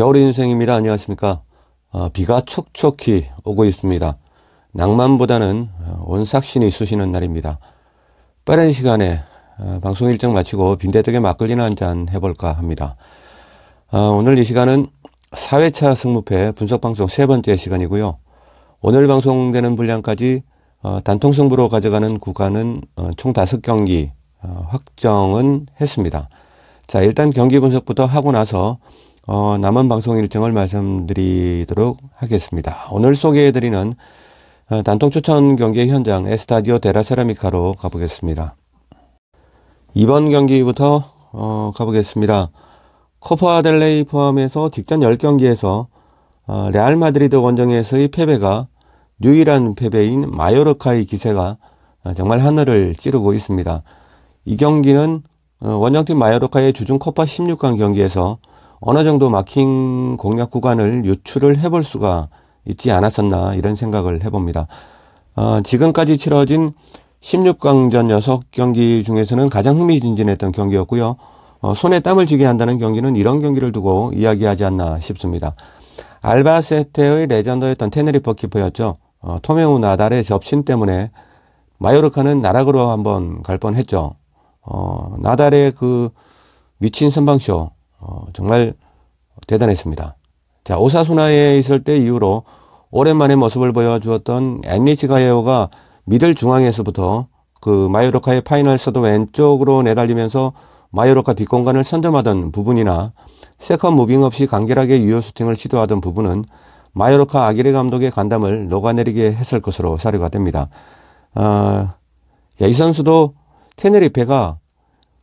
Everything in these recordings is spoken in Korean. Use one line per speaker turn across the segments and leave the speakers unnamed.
겨울의 인생입니다. 안녕하십니까. 어, 비가 촉촉히 오고 있습니다. 낭만보다는 온삭신이 아, 쑤시는 날입니다. 빠른 시간에 어, 방송 일정 마치고 빈대떡에 막걸리나 한 잔 해볼까 합니다. 어, 오늘 이 시간은 4회차 승무패 분석방송 세 번째 시간이고요. 오늘 방송되는 분량까지 어, 단통 승부로 가져가는 구간은 어, 총 다섯 경기 어, 확정은 했습니다. 자, 일단 경기 분석부터 하고 나서 어, 남은 방송 일정을 말씀드리도록 하겠습니다. 오늘 소개해드리는 어, 단통 추천 경기 현장 에스타디오 데라세라미카로 가보겠습니다. 이번 경기부터 어, 가보겠습니다. 코파델레이 포함해서 직전 10경기에서 어, 레알 마드리드 원정에서의 패배가 유일한 패배인 마요르카의 기세가 어, 정말 하늘을 찌르고 있습니다. 이 경기는 어, 원정팀 마요르카의 주중 코파 16강 경기에서 어느 정도 막힌 공략 구간을 유출을 해볼 수가 있지 않았었나 이런 생각을 해봅니다. 어, 지금까지 치러진 16강전 6경기 중에서는 가장 흥미진진했던 경기였고요. 어, 손에 땀을 쥐게 한다는 경기는 이런 경기를 두고 이야기하지 않나 싶습니다. 알바세테의 레전더였던 테네리퍼 키퍼였죠. 어, 토메우 나달의 접신 때문에 마요르카는 나락으로 한번 갈 뻔했죠. 어, 나달의 그 미친 선방쇼 어, 정말 대단했습니다. 자, 오사수나에 있을 때 이후로 오랜만에 모습을 보여주었던 엔리치 가에오가 미들 중앙에서부터 그마요로카의 파이널 서도 왼쪽으로 내달리면서 마요로카 뒷공간을 선점하던 부분이나 세컨 무빙 없이 간결하게 유효 슈팅을 시도하던 부분은 마요로카 아기레 감독의 간담을 녹아내리게 했을 것으로 사료가 됩니다. 어, 야, 이 선수도 테네리페가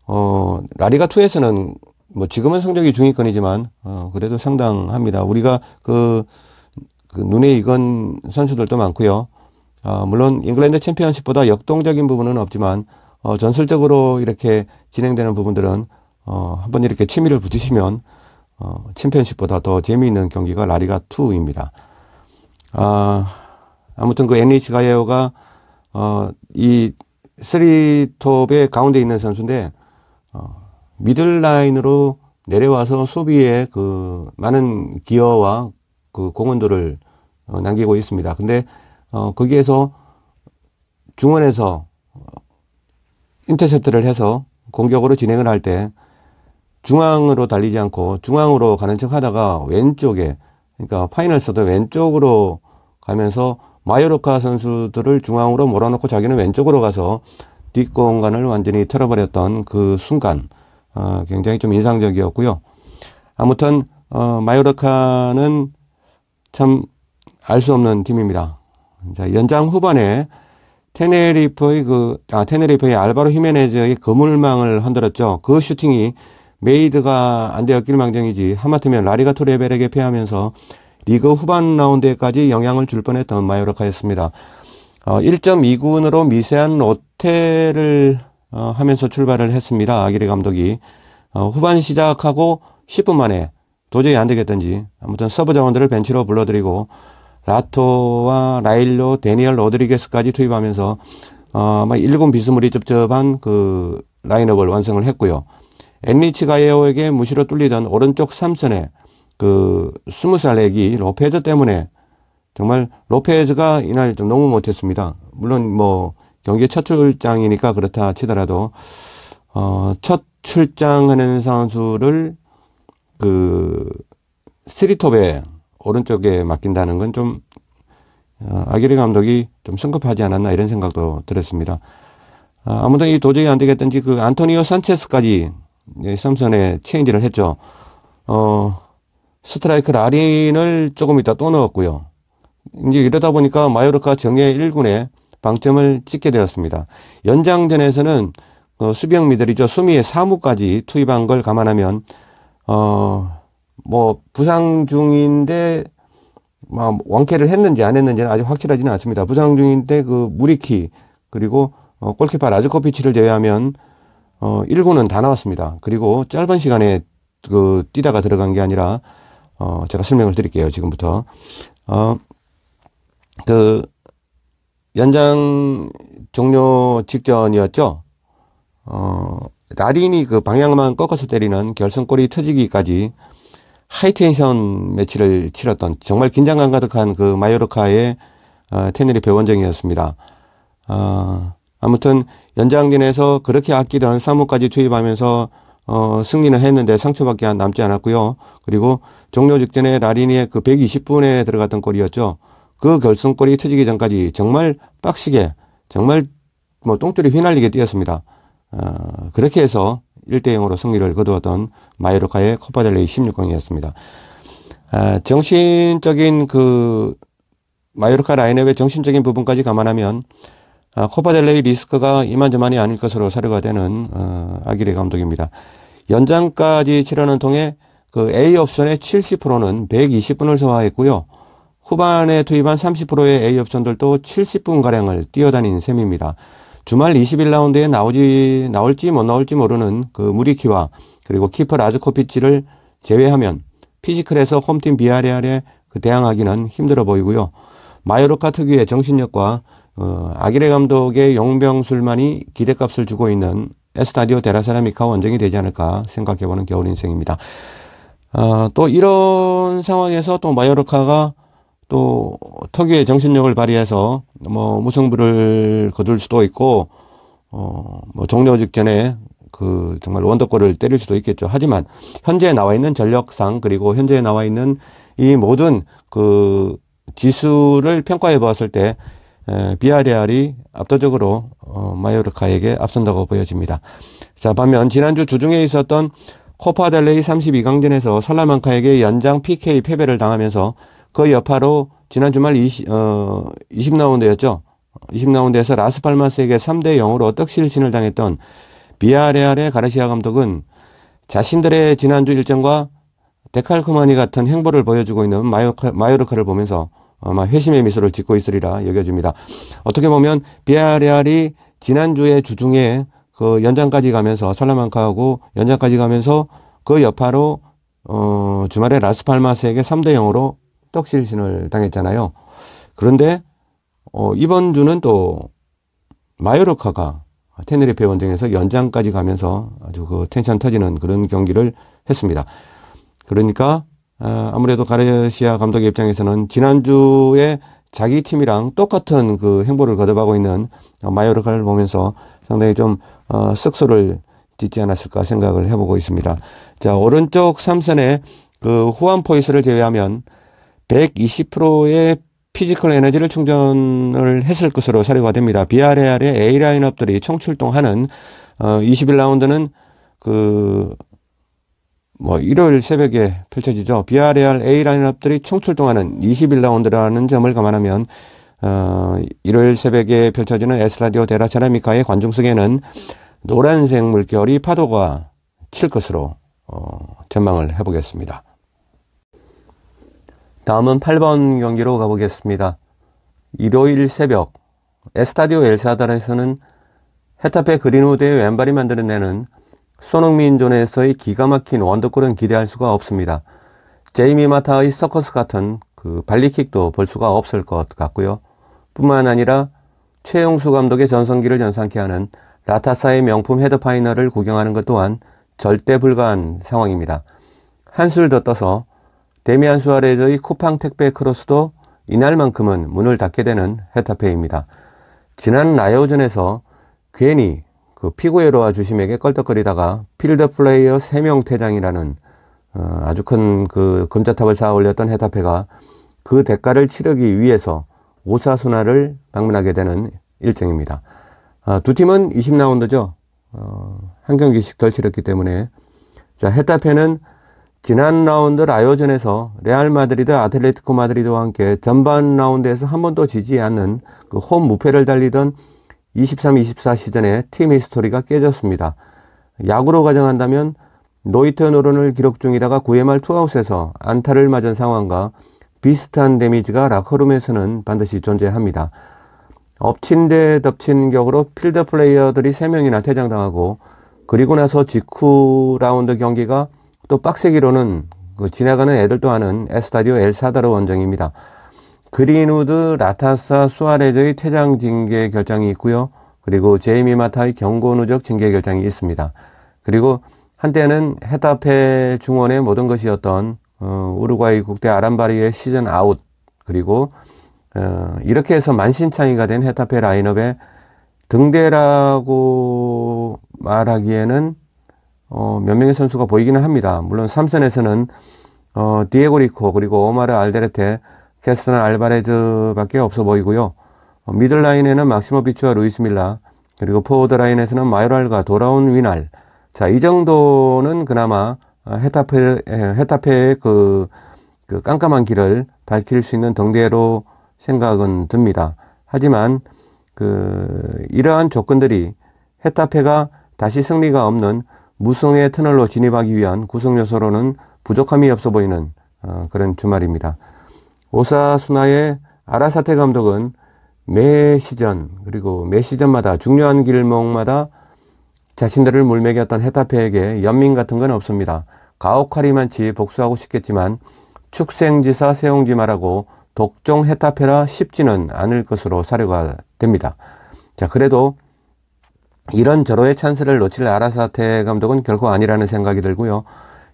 어, 라리가2에서는 뭐 지금은 성적이 중위권이지만 어 그래도 상당합니다. 우리가 그, 그 눈에 익은 선수들도 많고요. 어 물론 잉글랜드 챔피언십보다 역동적인 부분은 없지만 어 전술적으로 이렇게 진행되는 부분들은 어 한번 이렇게 취미를 붙이시면 어 챔피언십보다 더 재미있는 경기가 라리가 2입니다. 아 아무튼 그 NH 가이오가 어이 쓰리톱의 가운데 있는 선수인데 어 미들 라인으로 내려와서 소비에그 많은 기여와 그공헌들을 어, 남기고 있습니다. 근데 어, 거기에서 중원에서 어, 인터셉트를 해서 공격으로 진행을 할 때 중앙으로 달리지 않고 중앙으로 가는 척 하다가 왼쪽에 그러니까 파이널서도 왼쪽으로 가면서 마요르카 선수들을 중앙으로 몰아넣고 자기는 왼쪽으로 가서 뒷공간을 완전히 틀어버렸던 그 순간 어, 굉장히 좀 인상적이었고요. 아무튼 어, 마요르카는 참 알 수 없는 팀입니다. 자, 연장 후반에 테네리프의 그, 아, 테네리프의 알바로 히메네즈의 거물망을 흔들었죠. 그 슈팅이 메이드가 안 되었길 망정이지 하마터면 라리가 토레벨에게 패하면서 리그 후반 라운드에까지 영향을 줄 뻔했던 마요르카였습니다. 어, 1.2군으로 미세한 로테를 어, 하면서 출발을 했습니다. 아기레 감독이 어, 후반 시작하고 10분 만에 도저히 안 되겠던지 아무튼 서브 자원들을 벤치로 불러들이고 라토와 라일로, 데니얼 로드리게스까지 투입하면서 어, 아마 1군 비스무리 쩝쩝한 그 라인업을 완성을 했고요. 엔리치 가에오에게 무시로 뚫리던 오른쪽 3선에그 스무 살 애기 로페즈 때문에 정말 로페즈가 이날 좀 너무 못했습니다. 물론 뭐 경제 첫 출장이니까 그렇다 치더라도 어, 첫 출장하는 선수를 그 스리톱에 오른쪽에 맡긴다는 건좀 어, 아기리 감독이 좀 성급하지 않았나 이런 생각도 들었습니다. 어, 아무튼 이 도저히 안 되겠든지 그 안토니오 산체스까지 삼선에 체인지를 했죠. 어, 스트라이크 라린을 조금 이따 또 넣었고요. 이제 이러다 보니까 마요르카 정예 1군에 방점을 찍게 되었습니다. 연장전에서는 어, 수비형 미들이죠. 수미의 사무까지 투입한 걸 감안하면 어, 뭐 부상 중인데 막 뭐 왕쾌를 했는지 안 했는지는 아직 확실하지는 않습니다. 부상 중인데 그 무리키 그리고 어, 골키파 라즈코피치를 제외하면 어, 1군은다 나왔습니다. 그리고 짧은 시간에 그 뛰다가 들어간 게 아니라 어, 제가 설명을 드릴게요. 지금부터. 어, 그 연장 종료 직전이었죠. 어, 라린이 그 방향만 꺾어서 때리는 결승골이 터지기까지 하이텐션 매치를 치렀던 정말 긴장감 가득한 그 마요르카의 어, 테네리페 원정이었습니다. 어, 아무튼 연장전에서 그렇게 아끼던 사무까지 투입하면서 어, 승리는 했는데 상처밖에 남지 않았고요. 그리고 종료 직전에 라린이의그 120분에 들어갔던 골이었죠. 그 결승골이 터지기 전까지 정말 빡시게 정말 뭐 똥줄이 휘날리게 뛰었습니다. 어, 그렇게 해서 1대 0으로 승리를 거두었던 마요르카의 코파델레이 16강이었습니다. 아, 정신적인 그 마요르카 라인업의 정신적인 부분까지 감안하면 아, 코파델레이 리스크가 이만저만이 아닐 것으로 사료가 되는 어, 아기레 감독입니다. 연장까지 치르는 통에 그 A 옵션의 70%는 120분을 소화했고요. 후반에 투입한 30%의 a 업선들도 70분가량을 뛰어다닌 셈입니다. 주말 21라운드에 나오지, 나올지 못 나올지 모르는 그 무리키와 그리고 키퍼 라즈코피치를 제외하면 피지컬에서 홈팀 비아레알에 그 대항하기는 힘들어 보이고요. 마요르카 특유의 정신력과 어, 아기레 감독의 용병술만이 기대값을 주고 있는 에스타디오 데라사라미카 원정이 되지 않을까 생각해보는 겨울 인생입니다. 어, 또 이런 상황에서 또 마요르카가 또 특유의 정신력을 발휘해서 뭐 무승부를 거둘 수도 있고 어 뭐 종료 직전에 그 정말 원더골을 때릴 수도 있겠죠. 하지만 현재 나와 있는 전력상 그리고 현재 나와 있는 이 모든 그 지수를 평가해 보았을 때 비아레알이 압도적으로 어 마요르카에게 앞선다고 보여집니다. 자 반면 지난주 주중에 있었던 코파델레이 32강전에서 살라만카에게 연장 PK 패배를 당하면서 그 여파로 지난 주말 20, 어, 20라운드였죠. 20라운드에서 라스팔마스에게 3대 0으로 떡실신을 당했던 비아레알의 가르시아 감독은 자신들의 지난주 일정과 데칼코마니 같은 행보를 보여주고 있는 마요 마요르카를 보면서 아마 회심의 미소를 짓고 있으리라 여겨집니다. 어떻게 보면 비아레알이 지난주에 주중에 그 연장까지 가면서 살라만카하고 연장까지 가면서 그 여파로 어, 주말에 라스팔마스에게 3대 0으로 떡실신을 당했잖아요. 그런데 어, 이번 주는 또 마요르카가 테네리페 원정에서 연장까지 가면서 아주 그 텐션 터지는 그런 경기를 했습니다. 그러니까 어, 아무래도 가르시아 감독의 입장에서는 지난주에 자기 팀이랑 똑같은 그 행보를 거듭하고 있는 마요르카를 보면서 상당히 좀 어, 쓱소를 짓지 않았을까 생각을 해보고 있습니다. 자 오른쪽 삼선에 그 후안 포이스를 제외하면 120%의 피지컬 에너지를 충전을 했을 것으로 사료가 됩니다. BRAR의 A 라인업들이 총출동하는 어 20일 라운드는 그뭐 일요일 새벽에 펼쳐지죠. BRAR A 라인업들이 총출동하는 20일 라운드라는 점을 감안하면 어 일요일 새벽에 펼쳐지는 에스라디오 데라 제라미카의 관중석에는 노란색 물결이 파도가 칠 것으로 어 전망을 해보겠습니다. 다음은 8번 경기로 가보겠습니다. 일요일 새벽 에스타디오 엘사다르에서는 헤타페 그린우드의 왼발이 만들어내는 손흥민 존에서의 기가 막힌 원더골은 기대할 수가 없습니다. 제이미 마타의 서커스 같은 그 발리킥도 볼 수가 없을 것 같고요. 뿐만 아니라 최용수 감독의 전성기를 연상케 하는 라타사의 명품 헤드 파이널을 구경하는 것 또한 절대 불가한 상황입니다. 한술 더 떠서 데미안 수아레즈의 쿠팡 택배 크로스도 이날만큼은 문을 닫게 되는 헤타페입니다. 지난 나오전에서 괜히 그피고에로와 주심에게 껄떡거리다가 필드 플레이어 3명 퇴장이라는 어, 아주 큰 그 금자탑을 쌓아 올렸던 헤타페가 그 대가를 치르기 위해서 오사수나를 방문하게 되는 일정입니다. 아, 두 팀은 20라운드죠. 어, 한 경기씩 덜 치렀기 때문에 자 헤타페는 지난 라운드 라이오전에서 레알 마드리드 아틀레티코 마드리드와 함께 전반 라운드에서 한 번도 지지 않는 그 홈 무패를 달리던 23-24 시즌의 팀 히스토리가 깨졌습니다. 야구로 가정한다면 노이트 노론을 기록 중이다가 9회 말 투아웃에서 안타를 맞은 상황과 비슷한 데미지가 라커룸에서는 반드시 존재합니다. 엎친 데 덮친 격으로 필드 플레이어들이 3명이나 퇴장당하고 그리고 나서 직후 라운드 경기가 또 빡세기로는 그 지나가는 애들 또하는 에스타디오 엘사다르 원정입니다. 그린우드, 라타사, 수아레즈의 퇴장 징계 결정이 있고요. 그리고 제이미 마타의 경고 누적 징계 결정이 있습니다. 그리고 한때는 헤타페 중원의 모든 것이었던 어, 우루과이 국대 아람바리의 시즌 아웃 그리고 어, 이렇게 해서 만신창이가 된 헤타페 라인업에 등대라고 말하기에는 어, 몇 명의 선수가 보이기는 합니다. 물론 삼선에서는 어, 디에고 리코 그리고 오마르 알데르테 캐스트나 알바레즈밖에 없어 보이고요. 어, 미들 라인에는 막시모 비치와 루이스 밀라 그리고 포워드 라인에서는 마요랄과 돌아온 위날. 자, 이 정도는 그나마 어, 헤타페 헤타페의 그, 그 깜깜한 길을 밝힐 수 있는 덩대로 생각은 듭니다. 하지만 그 이러한 조건들이 헤타페가 다시 승리가 없는 무성의 터널로 진입하기 위한 구성 요소로는 부족함이 없어 보이는 어, 그런 주말입니다. 오사수나의 아라사테 감독은 매 시전 그리고 매 시전마다 중요한 길목마다 자신들을 물매겼던 헤타페에게 연민 같은 건 없습니다. 가오카리만치 복수하고 싶겠지만 축생지사 세용지마라고 독종 헤타페라 쉽지는 않을 것으로 사료가 됩니다. 자 그래도 이런 절호의 찬스를 놓칠 아라사테 감독은 결코 아니라는 생각이 들고요.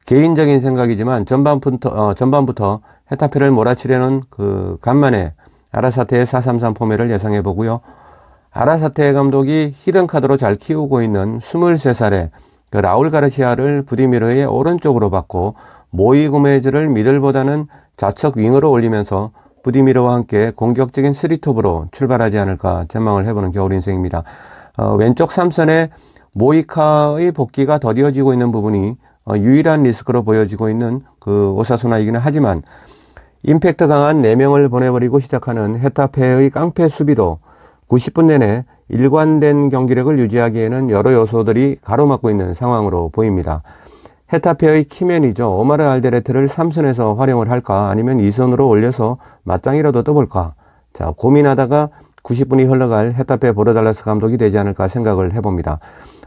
개인적인 생각이지만 전반부터 어, 전반부터 헤타페를 몰아치려는 그 간만에 아라사테의 433 포맷을 예상해 보고요. 아라사테 감독이 히든 카드로 잘 키우고 있는 23살의 그 라울 가르시아를 부디미르의 오른쪽으로 받고 모이 고메즈를 미들보다는 좌측 윙으로 올리면서 부디미르와 함께 공격적인 스리톱으로 출발하지 않을까 전망을 해보는 겨울 인생입니다. 어, 왼쪽 삼선에 모이카의 복귀가 더뎌지고 있는 부분이 어, 유일한 리스크로 보여지고 있는 그 오사소나이기는 하지만 임팩트 강한 4명을 보내버리고 시작하는 헤타페의 깡패 수비도 90분 내내 일관된 경기력을 유지하기에는 여러 요소들이 가로막고 있는 상황으로 보입니다. 헤타페의 키맨이죠. 오마르 알데레트를 3선에서 활용을 할까 아니면 2선으로 올려서 맞짱이라도 떠볼까 자 고민하다가 90분이 흘러갈 헤타페 보르달라스 감독이 되지 않을까 생각을 해봅니다.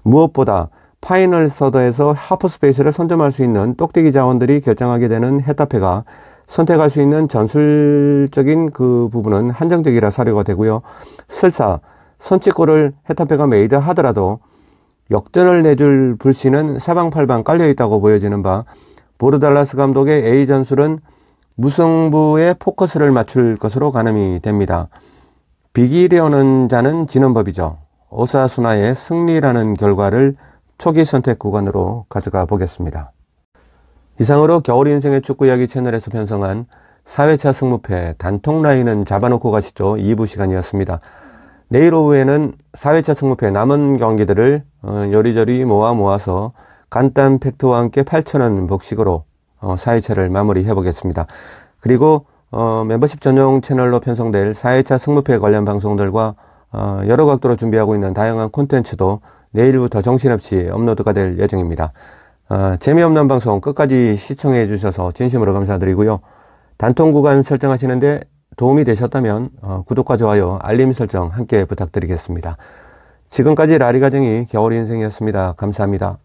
무엇보다 파이널 서더에서 하프스페이스를 선점할 수 있는 똑대기 자원들이 결정하게 되는 헤타페가 선택할 수 있는 전술적인 그 부분은 한정적이라 사료가 되고요. 설사 선취골을 헤타페가 메이드 하더라도 역전을 내줄 불씨는 사방팔방 깔려있다고 보여지는 바 보르달라스 감독의 A 전술은 무승부에 포커스를 맞출 것으로 가늠이 됩니다. 비기려는 자는 지는 법이죠. 오사수나의 승리라는 결과를 초기 선택 구간으로 가져가 보겠습니다. 이상으로 겨울 인생의 축구 이야기 채널에서 편성한 4회차 승무패 단통 라인은 잡아놓고 가시죠. 2부 시간이었습니다. 내일 오후에는 4회차 승무패 남은 경기들을 어, 요리조리 모아 모아서 간단 팩트와 함께 8,000원 복식으로 4회차를 어, 마무리해 보겠습니다. 그리고 어, 멤버십 전용 채널로 편성될 4회차 승무패 관련 방송들과 어, 여러 각도로 준비하고 있는 다양한 콘텐츠도 내일부터 정신없이 업로드가 될 예정입니다. 어, 재미없는 방송 끝까지 시청해 주셔서 진심으로 감사드리고요. 단통 구간 설정하시는데 도움이 되셨다면 어, 구독과 좋아요, 알림 설정 함께 부탁드리겠습니다. 지금까지 라리가정이 겨울 인생이었습니다. 감사합니다.